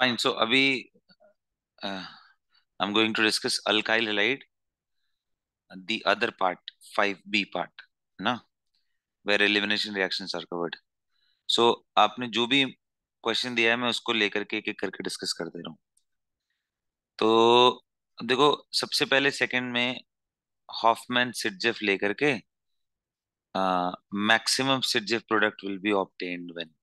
Fine so अभी I am going to discuss alkyl halide the other part 5b part na where elimination reactions are covered so आपने जो भी question दिया है मैं उसको लेकर के एक एक करके डिस्कस कर दे रहा हूँ तो देखो सबसे पहले सेकंड में हॉफमैन सिडजेफ लेकर के maximum Saytzeff product will be obtained when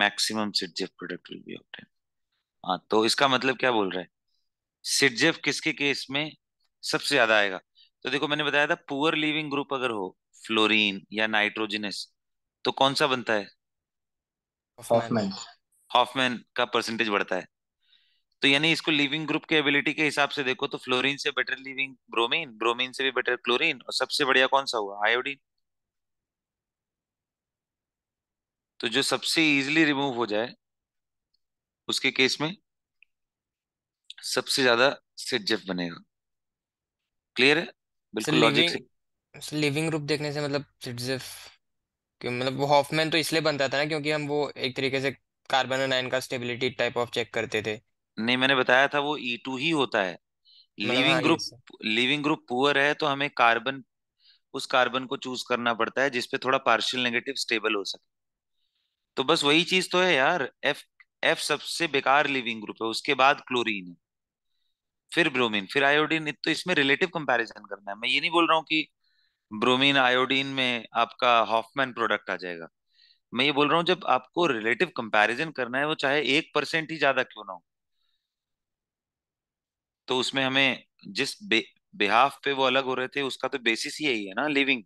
maximum Saytzeff product will be obtain हाँ तो इसका मतलब क्या बोल रहे है सिटजेफ किसके केस में सबसे ज्यादा आएगा तो देखो मैंने बताया था पुअर लिविंग ग्रुप अगर हो फ्लोरीन या नाइट्रोजिनस तो कौन सा बनता है हॉफमैन हॉफमैन का परसेंटेज बढ़ता है तो यानी इसको लिविंग ग्रुप के एबिलिटी के हिसाब से देखो तो फ्लोरीन से बेटर लिविंग ब्रोमीन ब्रोमीन से भी बेटर क्लोरीन और सबसे बढ़िया कौन सा हुआ आयोडीन तो जो सबसे इजीली रिमूव हो जाए उसके केस में सबसे ज्यादा सेट जेफ बनेगा क्लियर है बिल्कुल लॉजिक से लिविंग रूप देखने से मतलब सेट जेफ क्यों मतलब वो हॉफमैन तो इसलिए बनता था ना क्योंकि हम वो एक तरीके से कार्बन और नाइन का स्टेबिलिटी टाइप ऑफ चेक करते थे नहीं मैंने बताया था वो ई e टू ही होता है leaving group leaving group poor है तो हमें कार्बन उस कार्बन को चूज करना पड़ता है जिसपे थोड़ा पार्शियल नेगेटिव स्टेबल हो सके तो बस वही चीज तो है यार एफ एफ सबसे बेकार लिविंग ग्रुप है उसके बाद क्लोरीन है फिर ब्रोमीन फिर आयोडीन तो इसमें रिलेटिव कंपैरिजन करना है मैं ये नहीं बोल रहा हूँ कि ब्रोमीन आयोडीन में आपका हॉफमैन प्रोडक्ट आ जाएगा मैं ये बोल रहा हूँ जब आपको रिलेटिव कंपैरिजन करना है वो चाहे एक परसेंट ही ज्यादा क्यों ना हो तो उसमें हमें जिस बे, बिहाफ पे वो अलग हो रहे थे उसका तो बेसिस ही यही है ना लिविंग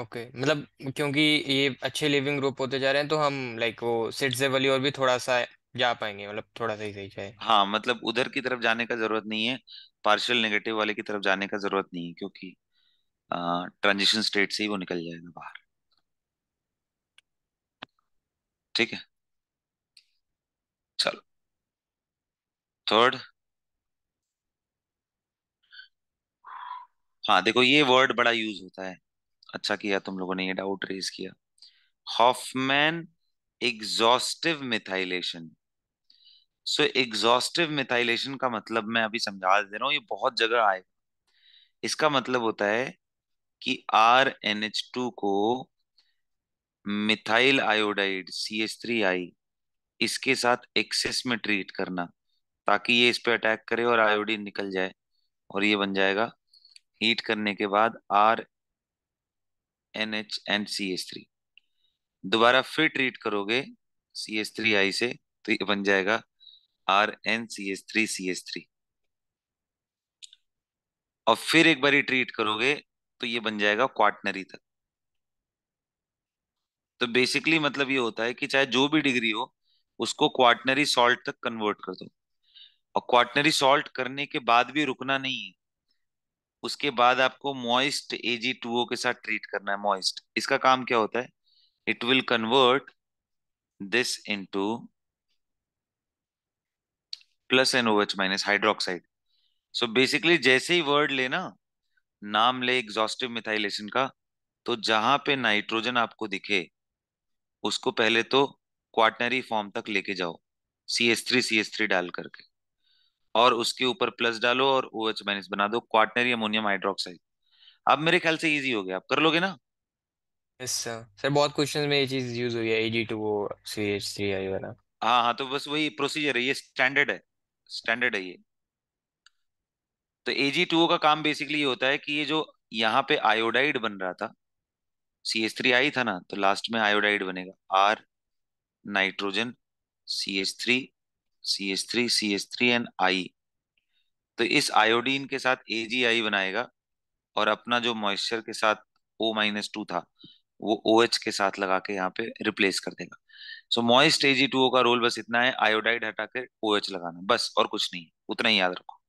ओके मतलब क्योंकि ये अच्छे लिविंग ग्रुप होते जा रहे हैं तो हम लाइक वो से वाली और भी थोड़ा सा जा पाएंगे मतलब थोड़ा सा ही सही चाहे हाँ मतलब उधर की तरफ जाने का जरूरत नहीं है पार्शियल नेगेटिव वाले की तरफ जाने का जरूरत नहीं है क्योंकि ट्रांजिशन स्टेट से ही वो निकल जाएगा बाहर ठीक है चलो थर्ड हाँ देखो ये वर्ड बड़ा यूज होता है अच्छा किया तुम लोगों ने ये डाउट रेज किया Hofmann exhaustive methylation so exhaustive methylation का मतलब मैं अभी समझा दे रहा हूँ ये बहुत जगह आएगा इसका मतलब होता है कि आर एन एच टू को methyl iodide C H three I इसके साथ एक्सेस में ट्रीट करना ताकि ये इस पर अटैक करे और आयोडीन निकल जाए और ये बन जाएगा हीट करने के बाद R N H and C H three दोबारा फिर ट्रीट करोगे सी एच थ्री आई से तो ये बन जाएगा R N C H three C H three और फिर एक बार ट्रीट करोगे तो ये बन जाएगा क्वाटनरी तक तो बेसिकली मतलब ये होता है कि चाहे जो भी डिग्री हो उसको क्वाटनरी सॉल्ट तक कन्वर्ट कर दो और क्वाटनरी सॉल्ट करने के बाद भी रुकना नहीं है उसके बाद आपको मॉइस्ट एजी टू के साथ ट्रीट करना है मॉइस्ट इसका काम क्या होता है it will convert this into plus N minus hydroxide so basically जैसे ही वर्ड लेना नाम ले एग्जॉस्टिव मिथाइलेशन का तो जहां पे नाइट्रोजन आपको दिखे उसको पहले तो क्वाटनरी फॉर्म तक लेके जाओ C S three C S three डाल करके और उसके ऊपर प्लस डालो और ओ एच माइनस बना दो क्वार्टनरी अमोनियम हाइड्रोक्साइड अब मेरे ख्याल से इजी हो गया आप कर लोगे ना यस सर सर बहुत क्वेश्चंस में ये चीज यूज हुई है Ag2OCH3I वाला हाँ हाँ तो बस वही प्रोसीजर है ये स्टैंडर्ड है स्टैंडर्ड है ये तो Ag2O का काम बेसिकली ये होता है कि ये जो यहाँ पे आयोडाइड बन रहा था सी एच थ्री आई था ना तो लास्ट में आयोडाइड बनेगा R nitrogen C H three C S three C S three and I तो इस आयोडीन के साथ ए जी आई बनाएगा और अपना जो मॉइस्चर के साथ ओ माइनस टू था वो ओ OH एच के साथ लगा के यहाँ पे रिप्लेस कर देगा सो मॉइस्ट ए जी टू ओ का रोल बस इतना है आयोडाइड हटा के ओ OH एच लगाना बस और कुछ नहीं उतना ही याद रखो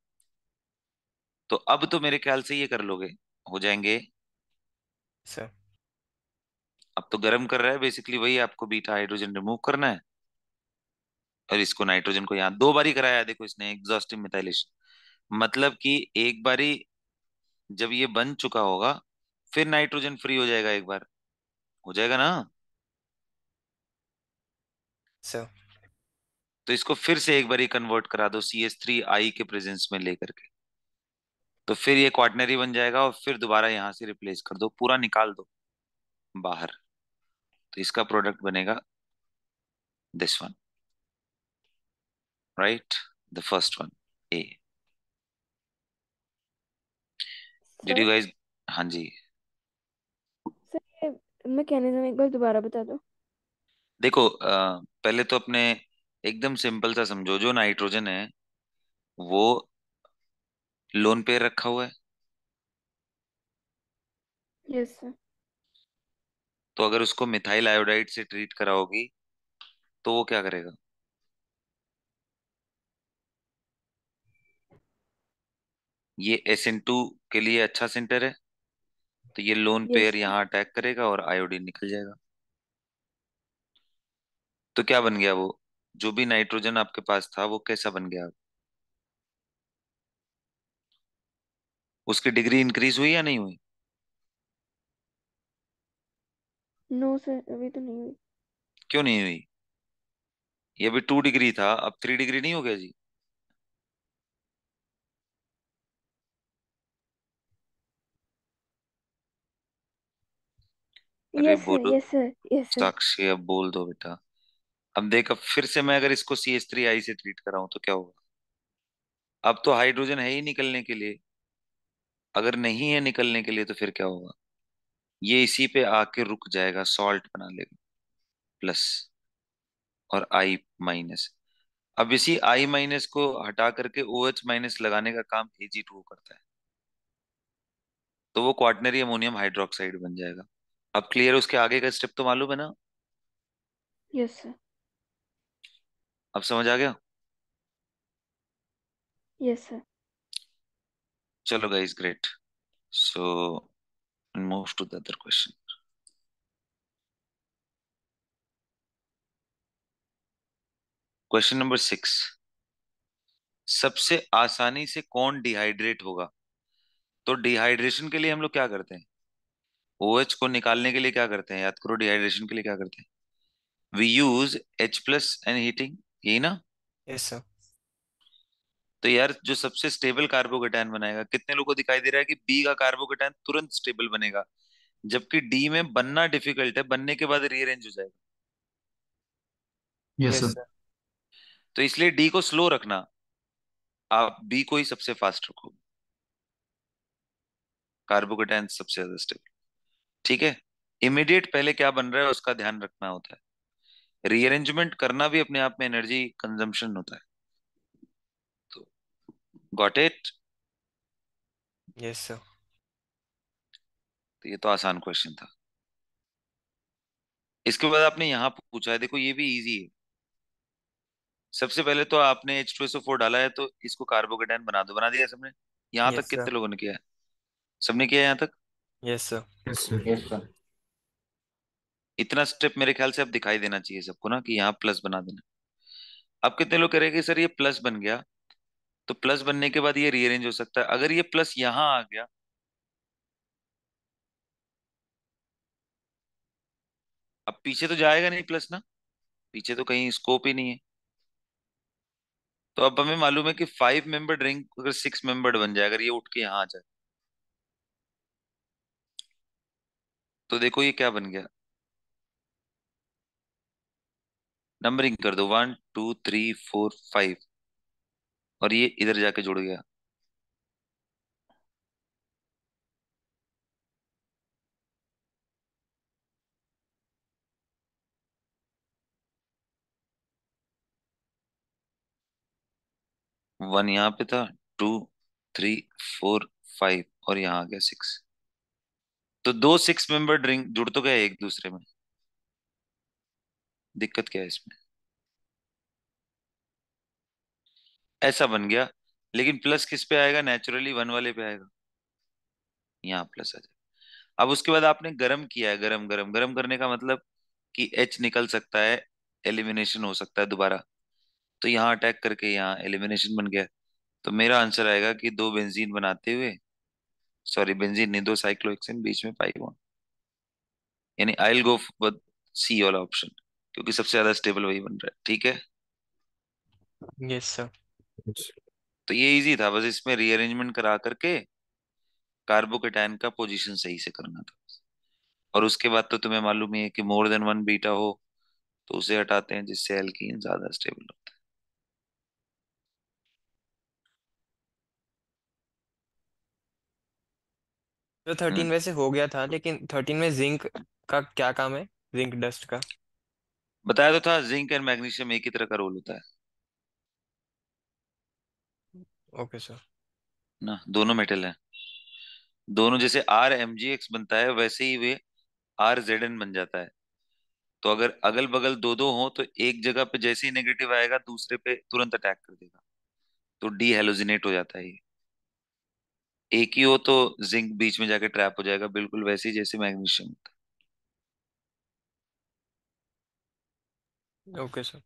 तो अब तो मेरे ख्याल से ये कर लोगे हो जाएंगे सर अब तो गर्म कर रहा है बेसिकली वही आपको बीटा हाइड्रोजन रिमूव करना है और इसको नाइट्रोजन को यहाँ दो बारी कराया देखो इसने एग्जॉस्टिव मिथाइलेशन मतलब कि एक बारी जब ये बन चुका होगा फिर नाइट्रोजन फ्री हो जाएगा एक बार हो जाएगा ना सर so. तो इसको फिर से एक बारी कन्वर्ट करा दो सी एस थ्री आई के प्रेजेंस में लेकर के तो फिर ये क्वार्टनरी बन जाएगा और फिर दोबारा यहां से रिप्लेस कर दो पूरा निकाल दो बाहर तो इसका प्रोडक्ट बनेगा this one right? The first one, A. Sir, Did you guys? Hanji? हाँ जी सर मैकेनिज्म एक बार दोबारा बता दो देखो पहले तो अपने एकदम सिंपल सा समझो जो नाइट्रोजन है वो लोन पे रखा हुआ है yes, तो अगर उसको मिथाइल आयोडाइड से ट्रीट कराओगी तो वो क्या करेगा ये एस इन टू के लिए अच्छा सेंटर है तो ये लोन पेयर यहाँ अटैक करेगा और आयोडीन निकल जाएगा तो क्या बन गया वो जो भी नाइट्रोजन आपके पास था वो कैसा बन गया उसकी डिग्री इंक्रीज हुई या नहीं हुई नो no, सर अभी तो नहीं हुई क्यों नहीं हुई ये अभी टू डिग्री था अब थ्री डिग्री नहीं हो गया जी अरे यस बोलो यस यस साक्षी अब बोल दो बेटा अब देख अब फिर से मैं अगर इसको सी एस थ्री आई से ट्रीट कराऊं तो क्या होगा अब तो हाइड्रोजन है ही निकलने के लिए अगर नहीं है निकलने के लिए तो फिर क्या होगा ये इसी पे आके रुक जाएगा सॉल्ट बना लेगा प्लस और आई माइनस अब इसी आई माइनस को हटा करके ओ एच माइनस लगाने का काम एजी टू e करता है तो वो क्वाटनरी अमोनियम हाइड्रोक्साइड बन जाएगा अब क्लियर उसके आगे का स्टेप तो मालूम है ना यस सर अब समझ आ गया यस सर चलो guys great so move to the other question question number six सबसे आसानी से कौन डिहाइड्रेट होगा तो डिहाइड्रेशन के लिए हम लोग क्या करते हैं OH को निकालने के लिए क्या करते हैं याद करो डिहाइड्रेशन के लिए क्या करते हैं we use H plus and heating यही ना यस सर तो यार जो सबसे स्टेबल कार्बोकेटाइन बनाएगा कितने लोगों को दिखाई दे रहा है कि बी का कार्बोकेटाइन तुरंत स्टेबल बनेगा जबकि डी में बनना डिफिकल्ट है बनने के बाद रीअरेंज हो जाएगा यस सर तो इसलिए डी को स्लो रखना आप बी को ही सबसे फास्ट रखोगे कार्बोकेटाइन सबसे ज्यादा स्टेबल ठीक है इमिडिएट पहले क्या बन रहा है उसका ध्यान रखना होता है रीअरेंजमेंट करना भी अपने आप में एनर्जी कंजम्पशन होता है तो गॉट इट यस सर तो ये तो आसान क्वेश्चन था इसके बाद आपने यहाँ पूछा है देखो ये भी इजी है सबसे पहले तो आपने H two S O four डाला है तो इसको कार्बोकेटाइन बना दो बना दिया सबने यहां yes, तक कितने लोगों ने किया है सबने किया यहाँ तक यस सर यस सर इतना स्टेप मेरे ख्याल से अब दिखाई देना चाहिए सबको ना कि यहाँ प्लस बना देना अब कितने लोग करेंगे सर ये प्लस बन गया तो प्लस बनने के बाद ये रीअरेंज हो सकता है अगर ये प्लस यहाँ आ गया अब पीछे तो जाएगा नहीं प्लस ना पीछे तो कहीं स्कोप ही नहीं है तो अब हमें मालूम है कि फाइव मेंबर्ड रिंग अगर सिक्स मेंबर्ड बन जाए अगर ये उठ के यहाँ आ जाए तो देखो ये क्या बन गया नंबरिंग कर दो one two three four five और ये इधर जाके जुड़ गया वन यहां पे था टू थ्री फोर फाइव और यहां आ गया सिक्स तो दो सिक्स मेंबर ड्रिंक जुड़ तो गए एक दूसरे में दिक्कत क्या है इसमें ऐसा बन गया लेकिन प्लस किस पे आएगा नेचुरली वन वाले पे आएगा यहाँ प्लस आ जाएगा अब उसके बाद आपने गरम किया है गरम गरम गरम करने का मतलब कि एच निकल सकता है एलिमिनेशन हो सकता है दोबारा तो यहाँ अटैक करके यहाँ एलिमिनेशन बन गया तो मेरा आंसर आएगा कि दो बेंजीन बनाते हुए सॉरी बेंजीन नहीं दो साइक्लोहेक्सेन बीच में पाई वन यानी आई गो विद सी वाला ऑप्शन क्योंकि सबसे ज्यादा स्टेबल वही बन रहा है ठीक है यस सर तो ये इजी था बस इसमें रीअरेंजमेंट करा करके कार्बोकेटाइन का पोजीशन सही से करना था और उसके बाद तो तुम्हें मालूम ही है कि मोर देन वन बीटा हो तो उसे हटाते हैं जिससे एल्किन ज्यादा स्टेबल हो तो थर्टीन हम्म। वैसे हो गया था लेकिन थर्टीन में जिंक का क्या काम है जिंक डस्ट का बताया तो था जिंक एंड मैग्नीशियम एक ही तरह का रोल होता है ओके सर ना दोनों मेटल है दोनों जैसे आर एम जी एक्स बनता है वैसे ही वे आर जेड एन बन जाता है तो अगर अगल बगल दो दो हो तो एक जगह पे जैसे ही नेगेटिव आएगा दूसरे पे तुरंत अटैक कर देगा तो डी हेलोजिनेट हो जाता है ये एक ही हो तो जिंक बीच में जाके ट्रैप हो जाएगा बिल्कुल वैसे ही जैसे मैग्नीशियम ओके okay, सर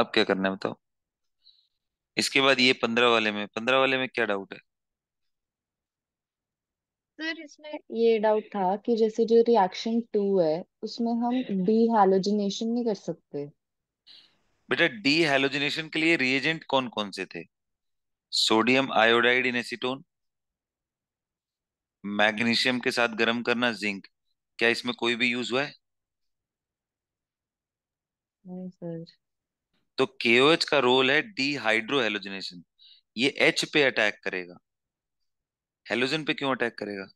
अब क्या करना है बताओ इसके बाद ये पंद्रह वाले में पंद्रह वाले में क्या डाउट है सर इसमें ये डाउट था कि जैसे जो रिएक्शन टू है उसमें हम डी हेलोजिनेशन नहीं कर सकते बेटा डी हेलोजिनेशन के लिए रिएजेंट कौन कौन से थे sodium iodide in acetone magnesium के साथ गर्म करना जिंक क्या इसमें कोई भी यूज हुआ है नहीं सर तो केओएच का रोल है डीहाइड्रोहेलोजनेशन ये एच पे अटैक करेगा हेलोजन पे क्यों अटैक करेगा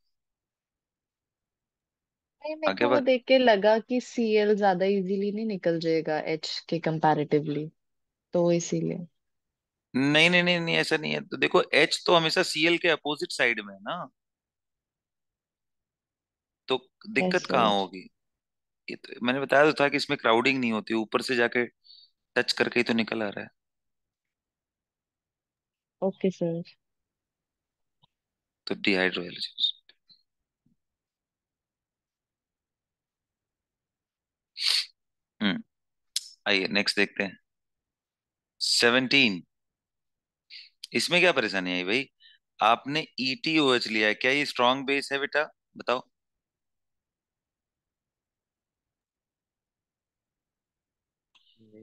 मेरे आगे को देख के लगा कि सीएल ज्यादा इजीली नहीं निकल जाएगा एच के कंपैरेटिवली तो इसीलिए नहीं नहीं नहीं नहीं ऐसा नहीं है तो देखो एच तो हमेशा सीएल के अपोजिट साइड में है ना तो दिक्कत कहाँ होगी ये तो मैंने बताया तो था कि इसमें क्राउडिंग नहीं होती ऊपर से जाके टच करके ही तो निकल आ रहा है ओके सर तो डिहाइड्रो हम्म आइए नेक्स्ट देखते हैं सेवनटीन इसमें क्या परेशानी आई भाई आपने एच e लिया है क्या ये स्ट्रॉन्ग बेस है बेटा बताओ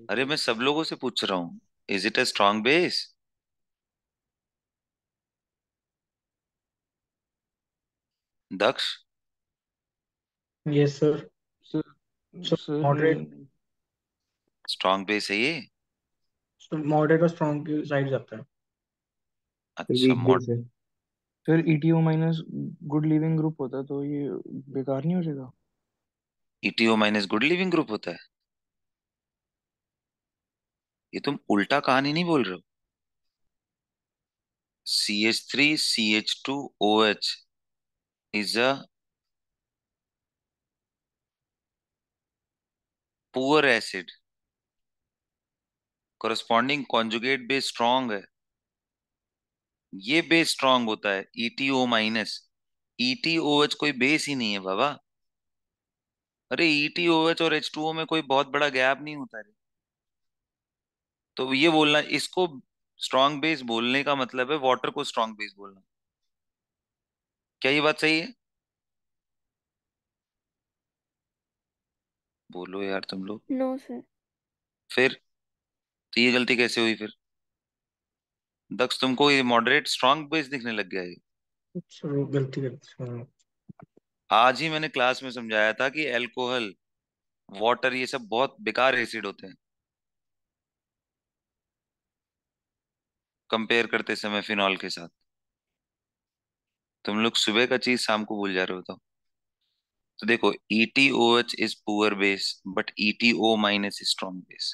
अरे मैं सब लोगों से पूछ रहा हूँ is it a strong base Daksh yes sir strong base है ये मॉडरेट और स्ट्रॉन्ग साइड जाता है अच्छा मॉड से फिर ETO minus good leaving group होता तो ये बेकार नहीं हो जाएगा ETO minus good leaving group होता है ये तुम उल्टा कहानी नहीं बोल रहे हो C H three C H two O H is a poor acid corresponding conjugate base strong है ये बेस स्ट्रांग होता है ईटीओ माइनस ईटीओएच कोई बेस ही नहीं है बाबा अरे ईटीओएच e और एच टू ओ में कोई बहुत बड़ा गैप नहीं होता है तो ये बोलना इसको स्ट्रांग बेस बोलने का मतलब है वाटर को स्ट्रांग बेस बोलना क्या ये बात सही है बोलो यार तुम लोग नो सर फिर तो ये गलती कैसे हुई फिर दक्ष तुमको ये मॉडरेट स्ट्रॉन्ग बेस दिखने लग गया है अच्छा, गलती हाँ। आज ही मैंने क्लास में समझाया था कि एल्कोहल वाटर ये सब बहुत बेकार एसिड होते हैं कंपेयर करते समय फिनॉल के साथ तुम लोग सुबह का चीज शाम को भूल जा रहे हो तो, तो देखो ETOH is poor base but ETO minus is strong base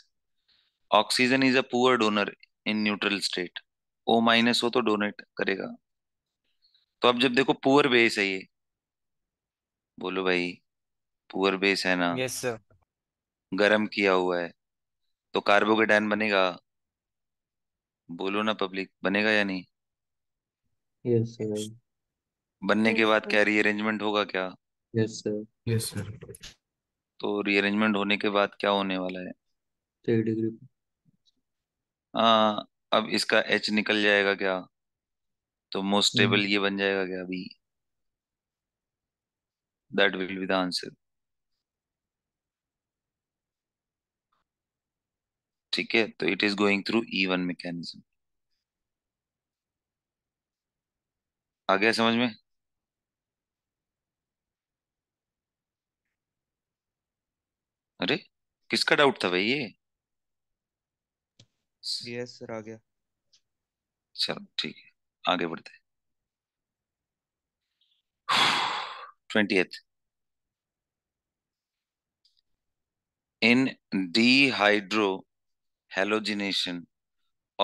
oxygen is a poor donor in neutral state O minus हो तो डोनेट करेगा तो अब जब देखो पुअर बेस है ये बोलो भाई पुअर बेस है ना यस सर गर्म किया हुआ है तो कार्बोकेटाइन बनेगा बोलो ना पब्लिक बनेगा या नहीं यस सर बनने के बाद क्या रीअरेंजमेंट होगा क्या यस सर यस सर तो रीअरेंजमेंट होने के बाद क्या होने वाला है थ्री डिग्री हाँ अब इसका एच निकल जाएगा क्या तो मोस्ट हम्म। स्टेबल ये बन जाएगा क्या अभी that will be the answer ठीक है तो it is going through E one mechanism आ गया समझ में अरे किसका डाउट था भाई ये यस सर आ गया चलो ठीक है आगे बढ़ते in dehydrohalogenation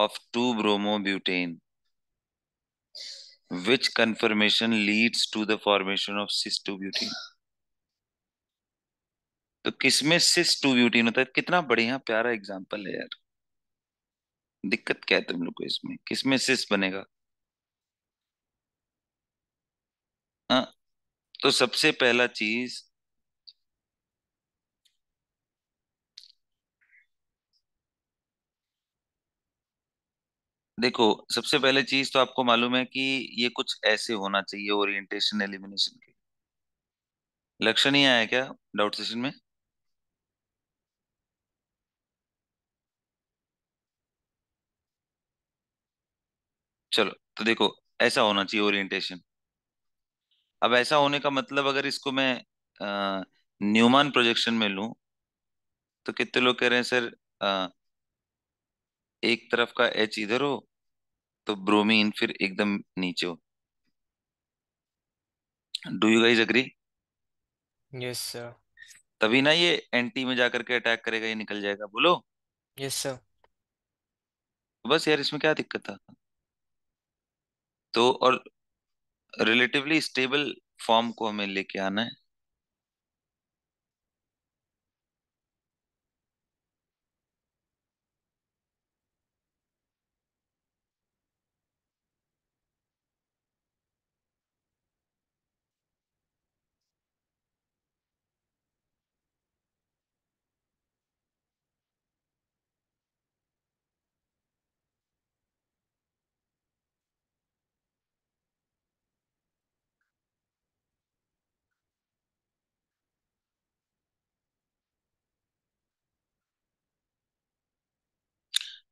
of two bromobutane which conformation leads to the formation of butene तो किसमें सिस्टोब्यूटीन होता है कितना बढ़िया प्यारा एग्जांपल है यार दिक्कत क्या है तुम लोग को इसमें किसमें सिस बनेगा आ, हाँ, तो सबसे पहला चीज देखो सबसे पहले चीज तो आपको मालूम है कि ये कुछ ऐसे होना चाहिए ओरिएंटेशन एलिमिनेशन के लक्षण ही आया क्या डाउट सेशन में चलो तो देखो ऐसा होना चाहिए ओरिएंटेशन अब ऐसा होने का मतलब अगर इसको मैं न्यूमान प्रोजेक्शन में लू तो कितने लोग कह रहे हैं सर आ, एक तरफ का एच इधर हो तो ब्रोमीन फिर एकदम नीचे हो do you guys agree yes sir तभी ना ये एंटी में जाकर के अटैक करेगा ये निकल जाएगा बोलो यस yes, सर बस यार इसमें क्या दिक्कत था तो और रिलेटिवली स्टेबल फॉर्म को हमें लेके आना है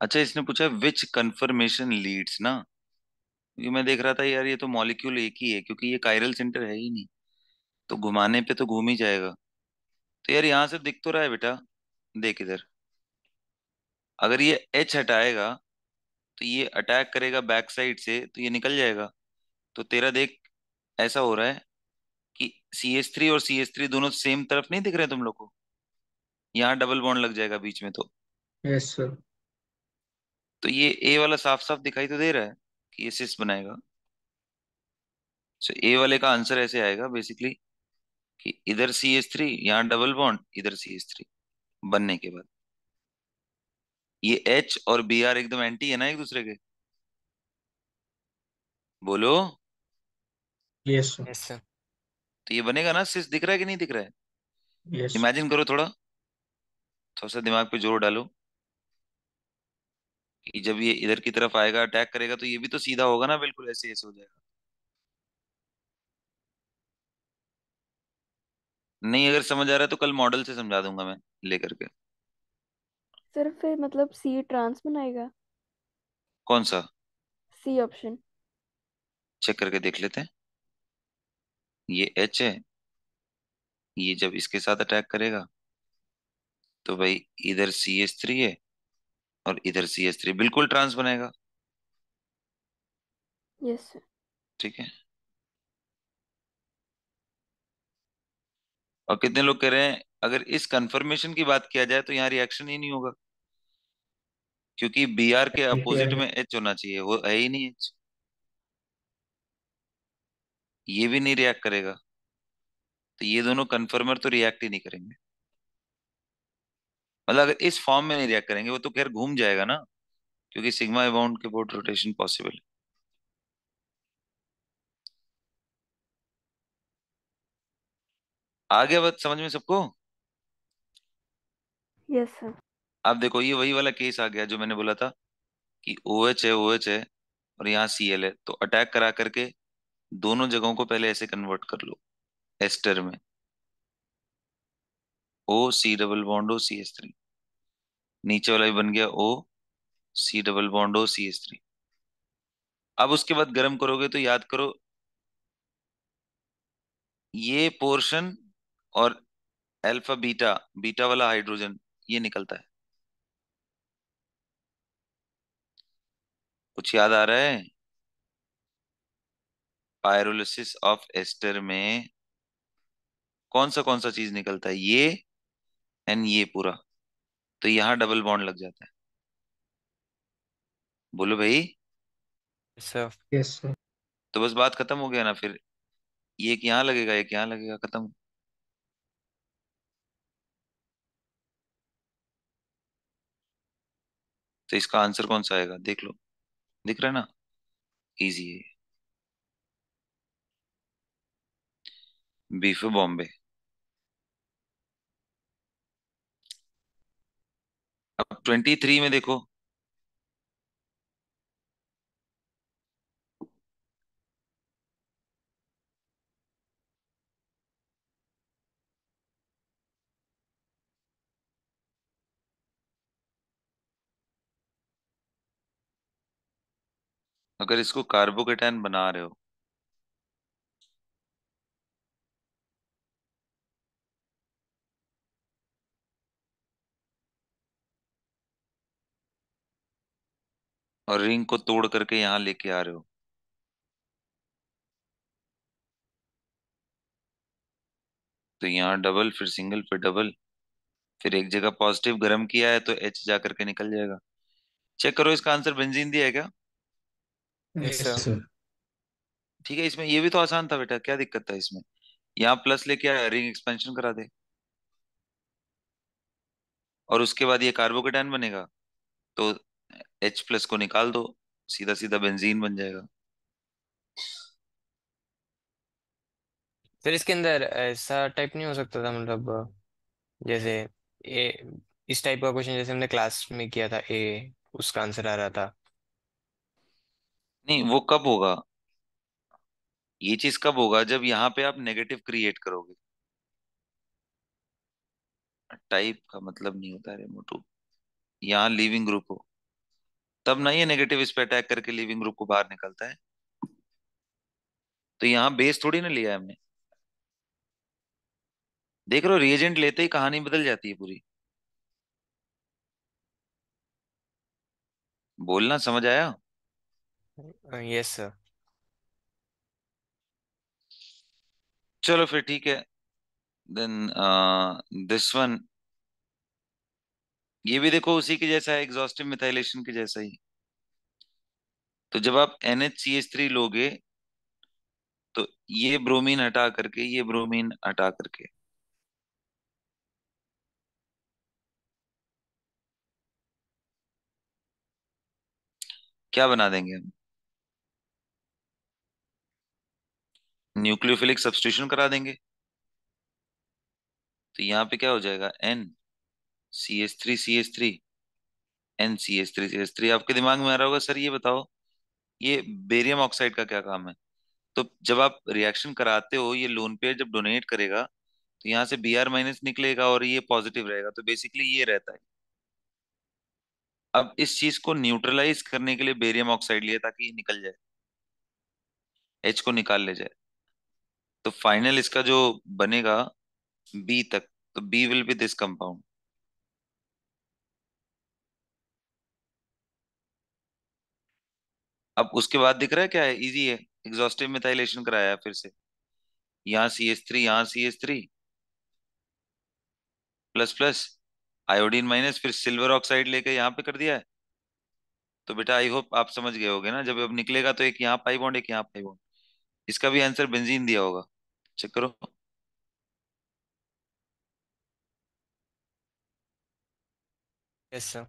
अच्छा इसने पूछा विच कन्फर्मेशन लीड्स ना ये मैं देख रहा था यार ये तो मॉलिक्यूल एक ही है क्योंकि ये काइरल सेंटर है ही नहीं तो घुमाने पे तो घूम ही जाएगा तो यार यहाँ से दिख तो रहा है बेटा देख इधर अगर ये एच हटाएगा तो ये अटैक करेगा बैक साइड से तो ये निकल जाएगा तो तेरा देख ऐसा हो रहा है कि सी एस थ्री और सी एस थ्री दोनों सेम तरफ नहीं दिख रहे तुम लोग को यहाँ डबल बॉन्ड लग जाएगा बीच में तो यस yes, सर तो ये ए वाला साफ साफ दिखाई तो दे रहा है कि ये सिस बनाएगा सो so, ए वाले का आंसर ऐसे आएगा बेसिकली कि इधर सी एस थ्री यहाँ डबल बॉन्ड इधर सी एस थ्री बनने के बाद ये एच और बी आर एकदम एंटी है ना एक दूसरे के बोलो यस yes, सर तो ये बनेगा ना सिस दिख रहा है कि नहीं दिख रहा है इमेजिन yes. इमेजिन करो थोड़ा थोड़ा सा दिमाग पे जोर डालो जब ये इधर की तरफ आएगा अटैक करेगा तो ये भी तो सीधा होगा ना बिल्कुल ऐसे ऐसे हो जाएगा नहीं अगर समझ आ रहा है तो कल मॉडल से समझा दूंगा मैं लेकर के सिर्फ फिर मतलब सी ट्रांस आएगा कौन सा सी ऑप्शन चेक करके देख लेते हैं ये एच है ये जब इसके साथ अटैक करेगा तो भाई इधर सी एस थ्री है और इधर सी एच थ्री बिल्कुल ट्रांस बनेगा yes, ठीक है और कितने लोग कह रहे हैं अगर इस कंफर्मेशन की बात किया जाए तो यहाँ रिएक्शन ही नहीं होगा क्योंकि बी आर के अपोजिट में एच होना चाहिए वो है ही नहीं एच ये भी नहीं रिएक्ट करेगा तो ये दोनों कंफर्मर तो रिएक्ट ही नहीं करेंगे मतलब अगर इस फॉर्म में नहीं रिएक्ट करेंगे वो तो खैर घूम जाएगा ना क्योंकि सिग्मा बाउंड के बोर्ड रोटेशन पॉसिबल है आगे बात समझ में सबको यस सर आप देखो ये वही वाला केस आ गया जो मैंने बोला था कि ओ OH है ओ OH है और यहाँ सी एल है तो अटैक करा करके दोनों जगहों को पहले ऐसे कन्वर्ट कर लो एस्टर में O C double bond O C S three नीचे वाला भी बन गया O C double bond O C S three अब उसके बाद गर्म करोगे तो याद करो ये पोर्शन और अल्फा बीटा बीटा वाला हाइड्रोजन ये निकलता है कुछ याद आ रहा है पायरोलिसिस ऑफ एस्टर में कौन सा कौन सा चीज निकलता है ये एन ये पूरा तो यहाँ डबल बॉन्ड लग जाता है बोलो भाई सर yes, सर तो बस बात खत्म हो गया ना फिर ये क्या यहाँ लगेगा ये यहाँ लगेगा खत्म तो इसका आंसर कौन सा आएगा देख लो दिख रहा है ना इजी है बीफ बॉम्बे अब ट्वेंटी थ्री में देखो अगर इसको कार्बोकेटाइन बना रहे हो और रिंग को तोड़ करके यहां लेके आ रहे हो तो यहां डबल फिर सिंगल फिर डबल फिर एक जगह पॉजिटिव गर्म किया है तो एच जा करके निकल जाएगा चेक करो इसका आंसर बेंजीन दिया है क्या yes, ठीक है इसमें ये भी तो आसान था बेटा क्या दिक्कत था इसमें यहाँ प्लस लेके आया रिंग एक्सपेंशन करा दे और उसके बाद ये कार्बोकेटाइन बनेगा तो एच प्लस को निकाल दो सीधा सीधा बेंजीन बन जाएगा फिर इसके अंदर ऐसा टाइप नहीं हो सकता था मतलब जैसे ए इस टाइप का क्वेश्चन जैसे हमने क्लास में किया था ए उसका आंसर आ रहा था नहीं वो कब होगा ये चीज कब होगा जब यहाँ पे आप नेगेटिव क्रिएट करोगे टाइप का मतलब नहीं होता है मोटू यहाँ लिविंग ग्रुप हो तब ना ये नेगेटिव इस पर अटैक करके लिविंग ग्रुप को बाहर निकलता है तो यहां बेस थोड़ी ना लिया है हमने देख रहे हो रिएजेंट लेते ही कहानी बदल जाती है पूरी बोलना समझ आया यस सर चलो फिर ठीक है देन दिस वन ये भी देखो उसी के जैसा है एग्जॉस्टिव मिथाइलेशन के जैसा ही तो जब आप N H C H three लोगे तो ये ब्रोमीन हटा करके ये ब्रोमीन हटा करके क्या बना देंगे हम न्यूक्लियोफिलिक सब्सटीट्यूशन करा देंगे तो यहां पे क्या हो जाएगा N C H three C H three N C H three C H three आपके दिमाग में आ रहा होगा सर ये बताओ ये बेरियम ऑक्साइड का क्या काम है तो जब आप रिएक्शन कराते हो ये लोन पे जब डोनेट करेगा तो यहाँ से बी आर माइनस निकलेगा और ये पॉजिटिव रहेगा तो बेसिकली ये रहता है अब इस चीज को न्यूट्रलाइज करने के लिए बेरियम ऑक्साइड लिया ताकि ये निकल जाए एच को निकाल ले जाए तो फाइनल इसका जो बनेगा बी तक तो B will be this compound अब उसके बाद दिख रहा है क्या है इजी है एग्जॉस्टिव मिथाइलेशन कराया फिर से यहाँ सी एस थ्री यहाँ C S three plus plus iodine minus फिर सिल्वर ऑक्साइड लेके यहाँ पे कर दिया है तो बेटा आई होप आप समझ गए होगे ना जब अब निकलेगा तो एक यहाँ पाई बॉन्ड एक यहाँ पाई बॉन्ड इसका भी आंसर बेंजीन दिया होगा चेक करो यस सर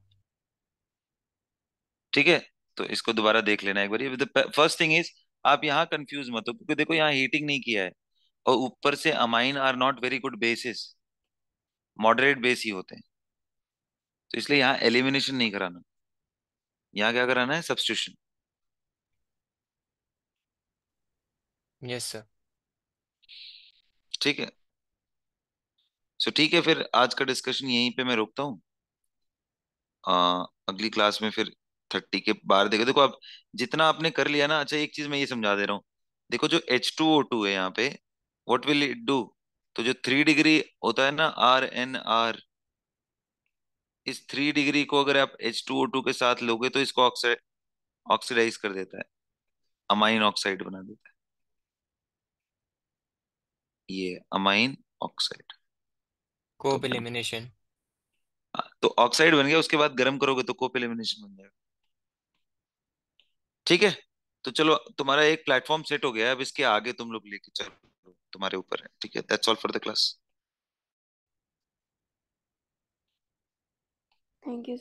ठीक है तो इसको दोबारा देख लेना एक बार फर्स्ट थिंग इज आप यहाँ कंफ्यूज मत हो क्योंकि देखो यहाँ हीटिंग नहीं किया है और ऊपर से amine are not very good basis moderate base ही होते हैं तो इसलिए यहाँ एलिमिनेशन नहीं कराना यहाँ क्या कराना है सब्सटीट्यूशन यस सर ठीक है सो so, ठीक है फिर आज का डिस्कशन यहीं पे मैं रोकता हूँ अगली क्लास में फिर थर्टी के बाहर देखो देखो आप जितना आपने कर लिया ना अच्छा एक चीज मैं ये समझा दे रहा हूँ देखो जो एच टू ओ टू है यहाँ पे वट विल इट डू तो जो थ्री डिग्री होता है ना आर एन आर इस थ्री डिग्री को अगर आप एच टू ओ टू के साथ लोगे तो इसको ऑक्सीडाइज कर देता है अमाइन ऑक्साइड बना देता है ये अमाइन ऑक्साइड कोप एलिमिनेशन तो ऑक्साइड हाँ, तो बन गया उसके बाद गर्म करोगे तो कोप एलिमिनेशन बन जाएगा ठीक है तो चलो तुम्हारा एक प्लेटफॉर्म सेट हो गया है अब इसके आगे तुम लोग लेके चलो तुम्हारे ऊपर है ठीक है that's all for the class thank you